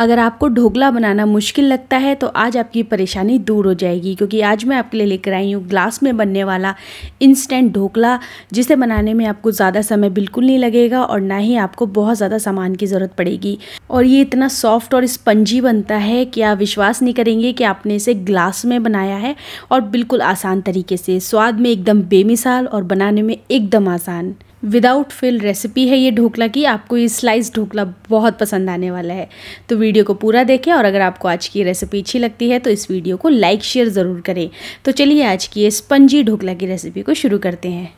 अगर आपको ढोकला बनाना मुश्किल लगता है तो आज आपकी परेशानी दूर हो जाएगी क्योंकि आज मैं आपके लिए लेकर आई हूँ ग्लास में बनने वाला इंस्टेंट ढोकला जिसे बनाने में आपको ज़्यादा समय बिल्कुल नहीं लगेगा और ना ही आपको बहुत ज़्यादा सामान की ज़रूरत पड़ेगी और ये इतना सॉफ्ट और स्पंजी बनता है कि आप विश्वास नहीं करेंगे कि आपने इसे ग्लास में बनाया है और बिल्कुल आसान तरीके से स्वाद में एकदम बेमिसाल और बनाने में एकदम आसान विदाउट फिल रेसिपी है ये ढोकला की आपको ये स्लाइस ढोकला बहुत पसंद आने वाला है तो वीडियो को पूरा देखें और अगर आपको आज की रेसिपी अच्छी लगती है तो इस वीडियो को लाइक शेयर ज़रूर करें तो चलिए आज की ये स्पंजी ढोकला की रेसिपी को शुरू करते हैं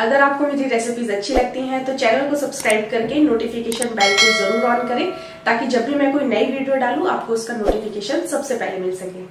अगर आपको मेरी रेसिपीज अच्छी लगती हैं तो चैनल को सब्सक्राइब करके नोटिफिकेशन बेल को जरूर ऑन करें ताकि जब भी मैं कोई नई वीडियो डालूं आपको उसका नोटिफिकेशन सबसे पहले मिल सके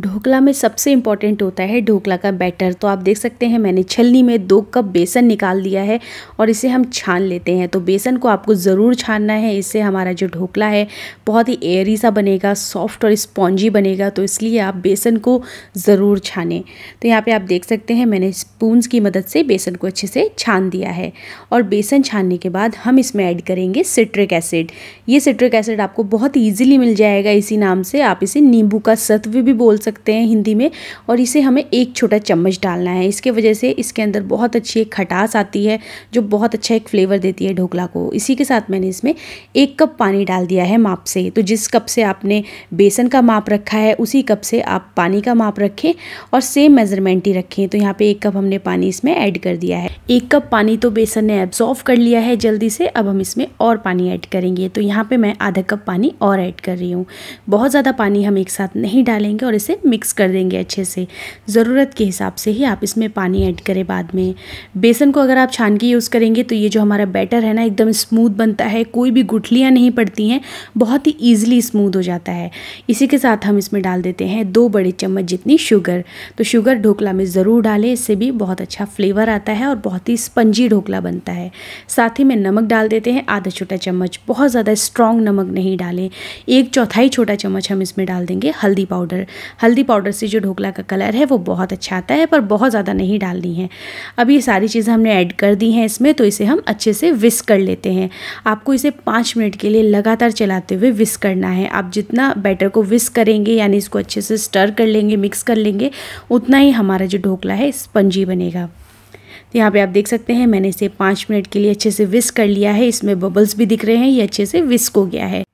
ढोकला में सबसे इम्पॉर्टेंट होता है ढोकला का बैटर तो आप देख सकते हैं मैंने छलनी में दो कप बेसन निकाल दिया है और इसे हम छान लेते हैं तो बेसन को आपको ज़रूर छानना है इससे हमारा जो ढोकला है बहुत ही एयरी सा बनेगा सॉफ्ट और स्पॉन्जी बनेगा तो इसलिए आप बेसन को ज़रूर छानें तो यहाँ पर आप देख सकते हैं मैंने स्पूंस की मदद से बेसन को अच्छे से छान दिया है और बेसन छानने के बाद हम इसमें ऐड करेंगे सिट्रिक एसिड ये सिट्रिक एसिड आपको बहुत ईजिली मिल जाएगा इसी नाम से आप इसे नींबू का सत्व भी बोल सकते हैं हिंदी में और इसे हमें एक छोटा चम्मच डालना है इसके वजह से इसके अंदर बहुत अच्छी एक खटास आती है जो बहुत अच्छा एक फ्लेवर देती है ढोकला को इसी के साथ मैंने इसमें एक कप पानी डाल दिया है माप से तो जिस कप से आपने बेसन का माप रखा है उसी कप से आप पानी का माप रखें और सेम मेज़रमेंट ही रखें तो यहाँ पर एक कप हमने पानी इसमें ऐड कर दिया है एक कप पानी तो बेसन ने एब्जॉर्व कर लिया है जल्दी से अब हम इसमें और पानी ऐड करेंगे तो यहाँ पर मैं आधा कप पानी और ऐड कर रही हूँ बहुत ज़्यादा पानी हम एक साथ नहीं डालेंगे और इसे मिक्स कर देंगे अच्छे से ज़रूरत के हिसाब से ही आप इसमें पानी ऐड करें बाद में बेसन को अगर आप छान के यूज़ करेंगे तो ये जो हमारा बैटर है ना एकदम स्मूथ बनता है कोई भी गुठलियाँ नहीं पड़ती हैं बहुत ही ईजिली स्मूद हो जाता है इसी के साथ हम इसमें डाल देते हैं दो बड़े चम्मच जितनी शुगर तो शुगर ढोकला में ज़रूर डालें इससे भी बहुत अच्छा फ्लेवर आता है और बहुत ही स्पंजी ढोकला बनता है साथ ही में नमक डाल देते हैं आधा छोटा चम्मच बहुत ज़्यादा स्ट्रॉन्ग नमक नहीं डालें एक चौथाई छोटा चम्मच हम इसमें डाल देंगे हल्दी पाउडर हल्दी पाउडर से जो ढोकला का कलर है वो बहुत अच्छा आता है पर बहुत ज़्यादा नहीं डालनी है अब ये सारी चीज़ें हमने ऐड कर दी हैं इसमें तो इसे हम अच्छे से विस्क कर लेते हैं आपको इसे पाँच मिनट के लिए लगातार चलाते हुए विस्क करना है आप जितना बैटर को विस्क करेंगे यानी इसको अच्छे से स्टर कर लेंगे मिक्स कर लेंगे उतना ही हमारा जो ढोकला है स्पंजी बनेगा तो यहाँ पे आप देख सकते हैं मैंने इसे पाँच मिनट के लिए अच्छे से विस्क कर लिया है इसमें बबल्स भी दिख रहे हैं ये अच्छे से विस्क हो गया है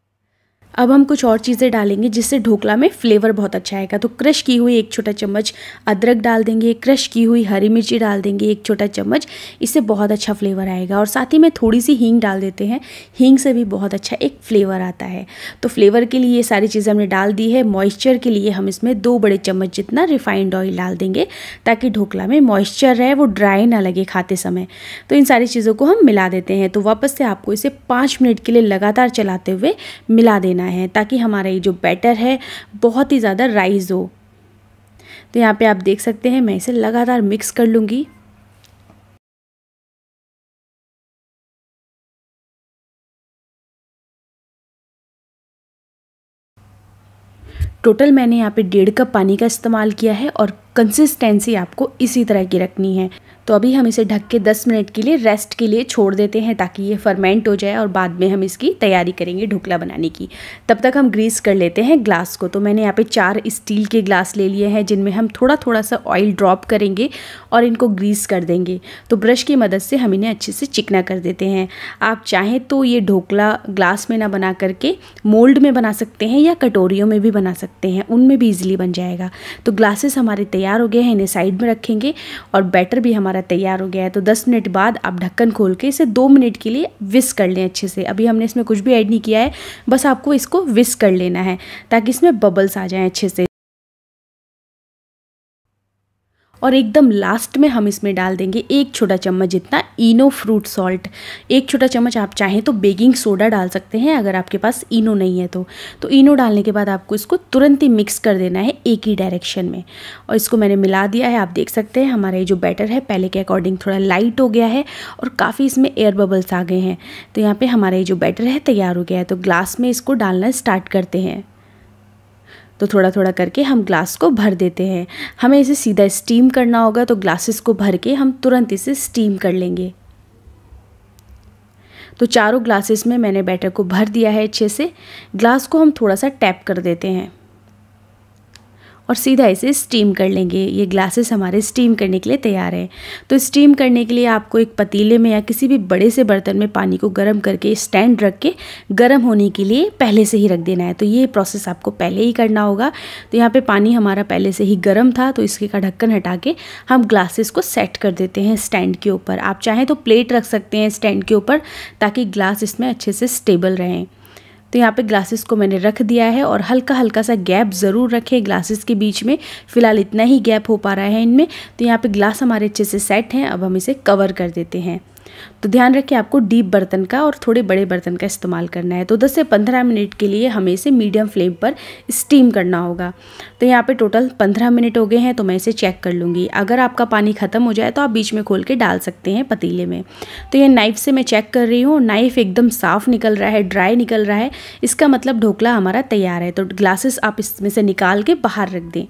अब हम कुछ और चीज़ें डालेंगे जिससे ढोकला में फ्लेवर बहुत अच्छा आएगा तो क्रश की हुई एक छोटा चम्मच अदरक डाल देंगे क्रश की हुई हरी मिर्ची डाल देंगे एक छोटा चम्मच इससे बहुत अच्छा फ्लेवर आएगा और साथ ही में थोड़ी सी हींग डाल देते हैं हींग से भी बहुत अच्छा एक फ्लेवर आता है तो फ्लेवर के लिए ये सारी चीज़ें हमने डाल दी है मॉइस्चर के लिए हम इसमें दो बड़े चम्मच जितना रिफाइंड ऑयल डाल देंगे ताकि ढोकला में मॉइस्चर रहे वो ड्राई ना लगे खाते समय तो इन सारी चीज़ों को हम मिला देते हैं तो वापस से आपको इसे पाँच मिनट के लिए लगातार चलाते हुए मिला देना लेना है ताकि हमारा ये जो बैटर है बहुत ही ज़्यादा राइज हो तो यहाँ पे आप देख सकते हैं मैं इसे लगातार मिक्स कर लूँगी टोटल मैंने यहाँ पे डेढ़ कप पानी का इस्तेमाल किया है और कंसिस्टेंसी आपको इसी तरह की रखनी है तो अभी हम इसे ढक के 10 मिनट के लिए रेस्ट के लिए छोड़ देते हैं ताकि ये फर्मेंट हो जाए और बाद में हम इसकी तैयारी करेंगे ढोकला बनाने की तब तक हम ग्रीस कर लेते हैं ग्लास को तो मैंने यहाँ पे चार स्टील के ग्लास ले लिए हैं जिनमें हम थोड़ा थोड़ा सा ऑयल ड्रॉप करेंगे और इनको ग्रीस कर देंगे तो ब्रश की मदद से हम इन्हें अच्छे से चिकना कर देते हैं आप चाहें तो ये ढोकला ग्लास में ना बना करके मोल्ड में बना सकते हैं या कटोरियों में भी बना सकते हैं उनमें भी ईजिली बन जाएगा तो ग्लासेस हमारे तैयार तैयार हो गया है इन्हें साइड में रखेंगे और बैटर भी हमारा तैयार हो गया है तो दस मिनट बाद आप ढक्कन खोल के इसे दो मिनट के लिए विस कर लें अच्छे से अभी हमने इसमें कुछ भी ऐड नहीं किया है बस आपको इसको विस कर लेना है ताकि इसमें बबल्स आ जाएँ अच्छे से और एकदम लास्ट में हम इसमें डाल देंगे एक छोटा चम्मच जितना इनो फ्रूट सॉल्ट एक छोटा चम्मच आप चाहें तो बेकिंग सोडा डाल सकते हैं अगर आपके पास इनो नहीं है तो तो इनो डालने के बाद आपको इसको तुरंत ही मिक्स कर देना है एक ही डायरेक्शन में और इसको मैंने मिला दिया है आप देख सकते हैं हमारा ये जो बैटर है पहले के अकॉर्डिंग थोड़ा लाइट हो गया है और काफ़ी इसमें एयर बबल्स आ गए हैं तो यहाँ पर हमारा ये जो बैटर है तैयार हो गया है तो ग्लास में इसको डालना स्टार्ट करते हैं तो थोड़ा थोड़ा करके हम ग्लास को भर देते हैं हमें इसे सीधा स्टीम करना होगा तो ग्लासेस को भर के हम तुरंत इसे स्टीम कर लेंगे तो चारों ग्लासेस में मैंने बैटर को भर दिया है अच्छे से ग्लास को हम थोड़ा सा टैप कर देते हैं और सीधा इसे स्टीम कर लेंगे ये ग्लासेस हमारे स्टीम करने के लिए तैयार हैं तो स्टीम करने के लिए आपको एक पतीले में या किसी भी बड़े से बर्तन में पानी को गर्म करके स्टैंड रख के गर्म होने के लिए पहले से ही रख देना है तो ये प्रोसेस आपको पहले ही करना होगा तो यहाँ पर पानी हमारा पहले से ही गर्म था तो इसके का ढक्कन हटा के हम ग्लासेस को सेट कर देते हैं स्टैंड के ऊपर आप चाहें तो प्लेट रख सकते हैं स्टैंड के ऊपर ताकि ग्लास इसमें अच्छे से स्टेबल रहें तो यहाँ पे ग्लासेस को मैंने रख दिया है और हल्का हल्का सा गैप ज़रूर रखें ग्लासेस के बीच में फ़िलहाल इतना ही गैप हो पा रहा है इनमें तो यहाँ पे ग्लास हमारे अच्छे से सेट हैं अब हम इसे कवर कर देते हैं तो ध्यान रखें आपको डीप बर्तन का और थोड़े बड़े बर्तन का इस्तेमाल करना है तो 10 से 15 मिनट के लिए हमें इसे मीडियम फ्लेम पर स्टीम करना होगा तो यहाँ पे टोटल 15 मिनट हो गए हैं तो मैं इसे चेक कर लूँगी अगर आपका पानी ख़त्म हो जाए तो आप बीच में खोल के डाल सकते हैं पतीले में तो ये नाइफ़ से मैं चेक कर रही हूँ नाइफ़ एकदम साफ़ निकल रहा है ड्राई निकल रहा है इसका मतलब ढोकला हमारा तैयार है तो ग्लासेस आप इसमें से निकाल के बाहर रख दें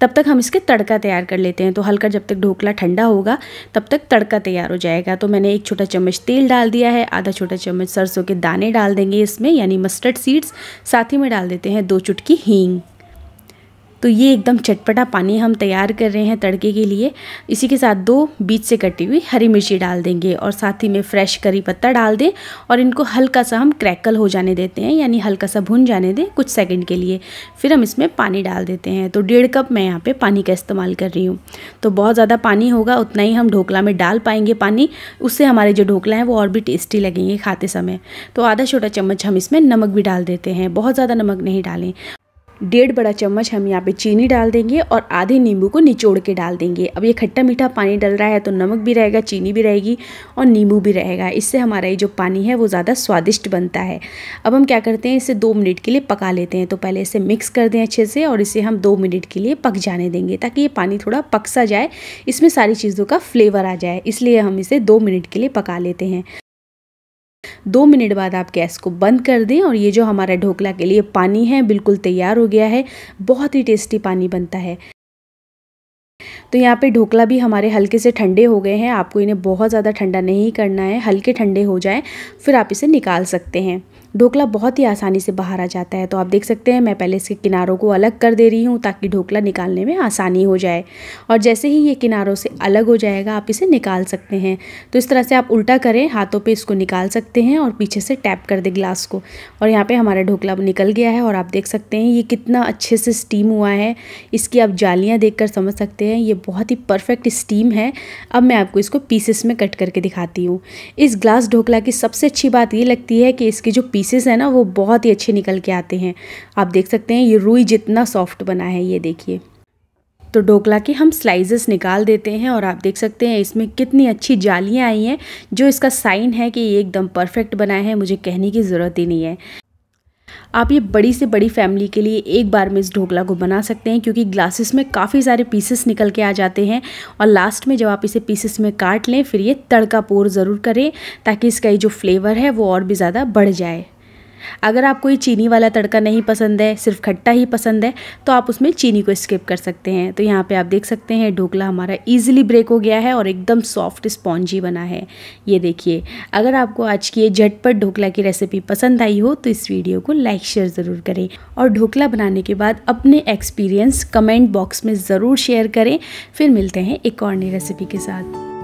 तब तक हम इसके तड़का तैयार कर लेते हैं तो हल्का जब तक ढोकला ठंडा होगा तब तक तड़का तैयार हो जाएगा तो मैंने एक छोटा चम्मच तेल डाल दिया है आधा छोटा चम्मच सरसों के दाने डाल देंगे इसमें यानी मस्टर्ड सीड्स साथ ही में डाल देते हैं दो चुटकी हींग तो ये एकदम चटपटा पानी हम तैयार कर रहे हैं तड़के के लिए इसी के साथ दो बीच से कटी हुई हरी मिर्ची डाल देंगे और साथ ही में फ्रेश करी पत्ता डाल दें और इनको हल्का सा हम क्रैकल हो जाने देते हैं यानी हल्का सा भुन जाने दें कुछ सेकंड के लिए फिर हम इसमें पानी डाल देते हैं तो डेढ़ कप मैं यहाँ पर पानी का इस्तेमाल कर रही हूँ तो बहुत ज़्यादा पानी होगा उतना ही हम ढोकला में डाल पाएंगे पानी उससे हमारे जो ढोकला हैं वो और भी टेस्टी लगेंगे खाते समय तो आधा छोटा चम्मच हम इसमें नमक भी डाल देते हैं बहुत ज़्यादा नमक नहीं डालें डेढ़ बड़ा चम्मच हम यहाँ पे चीनी डाल देंगे और आधे नींबू को निचोड़ के डाल देंगे अब ये खट्टा मीठा पानी डल रहा है तो नमक भी रहेगा चीनी भी रहेगी और नींबू भी रहेगा इससे हमारा ये जो पानी है वो ज़्यादा स्वादिष्ट बनता है अब हम क्या करते हैं इसे दो मिनट के लिए पका लेते हैं तो पहले इसे मिक्स कर दें अच्छे से और इसे हम दो मिनट के लिए पक जाने देंगे ताकि ये पानी थोड़ा पक सा जाए इसमें सारी चीज़ों का फ्लेवर आ जाए इसलिए हम इसे दो मिनट के लिए पका लेते हैं दो मिनट बाद आप गैस को बंद कर दें और ये जो हमारा ढोकला के लिए पानी है बिल्कुल तैयार हो गया है बहुत ही टेस्टी पानी बनता है तो यहाँ पे ढोकला भी हमारे हल्के से ठंडे हो गए हैं आपको इन्हें बहुत ज़्यादा ठंडा नहीं करना है हल्के ठंडे हो जाए फिर आप इसे निकाल सकते हैं ढोकला बहुत ही आसानी से बाहर आ जाता है तो आप देख सकते हैं मैं पहले इसके किनारों को अलग कर दे रही हूँ ताकि ढोकला निकालने में आसानी हो जाए और जैसे ही ये किनारों से अलग हो जाएगा आप इसे निकाल सकते हैं तो इस तरह से आप उल्टा करें हाथों पर इसको निकाल सकते हैं और पीछे से टैप कर दे ग्लास को और यहाँ पर हमारा ढोकला निकल गया है और आप देख सकते हैं ये कितना अच्छे से स्टीम हुआ है इसकी आप जालियाँ देख कर समझ सकते हैं ये बहुत ही परफेक्ट स्टीम है अब मैं आपको इसको पीसेस में कट करके दिखाती हूँ इस ग्लास ढोकला की सबसे अच्छी बात ये लगती है कि इसके जो पीस पीसेस हैं ना वो बहुत ही अच्छे निकल के आते हैं आप देख सकते हैं ये रुई जितना सॉफ्ट बना है ये देखिए तो ढोकला के हम स्लाइसेस निकाल देते हैं और आप देख सकते हैं इसमें कितनी अच्छी जालियाँ आई हैं जो इसका साइन है कि ये एकदम परफेक्ट बना है मुझे कहने की ज़रूरत ही नहीं है आप ये बड़ी से बड़ी फैमिली के लिए एक बार में इस ढोकला को बना सकते हैं क्योंकि ग्लासेस में काफ़ी सारे पीसेस निकल के आ जाते हैं और लास्ट में जब आप इसे पीसेस में काट लें फिर ये तड़का पोर ज़रूर करें ताकि इसका ये जो फ्लेवर है वो और भी ज़्यादा बढ़ जाए अगर आपको ये चीनी वाला तड़का नहीं पसंद है सिर्फ खट्टा ही पसंद है तो आप उसमें चीनी को स्किप कर सकते हैं तो यहाँ पे आप देख सकते हैं ढोकला हमारा ईजिली ब्रेक हो गया है और एकदम सॉफ्ट स्पॉन्जी बना है ये देखिए अगर आपको आज की ये झटपट ढोकला की रेसिपी पसंद आई हो तो इस वीडियो को लाइक शेयर ज़रूर करें और ढोकला बनाने के बाद अपने एक्सपीरियंस कमेंट बॉक्स में ज़रूर शेयर करें फिर मिलते हैं एक और नई रेसिपी के साथ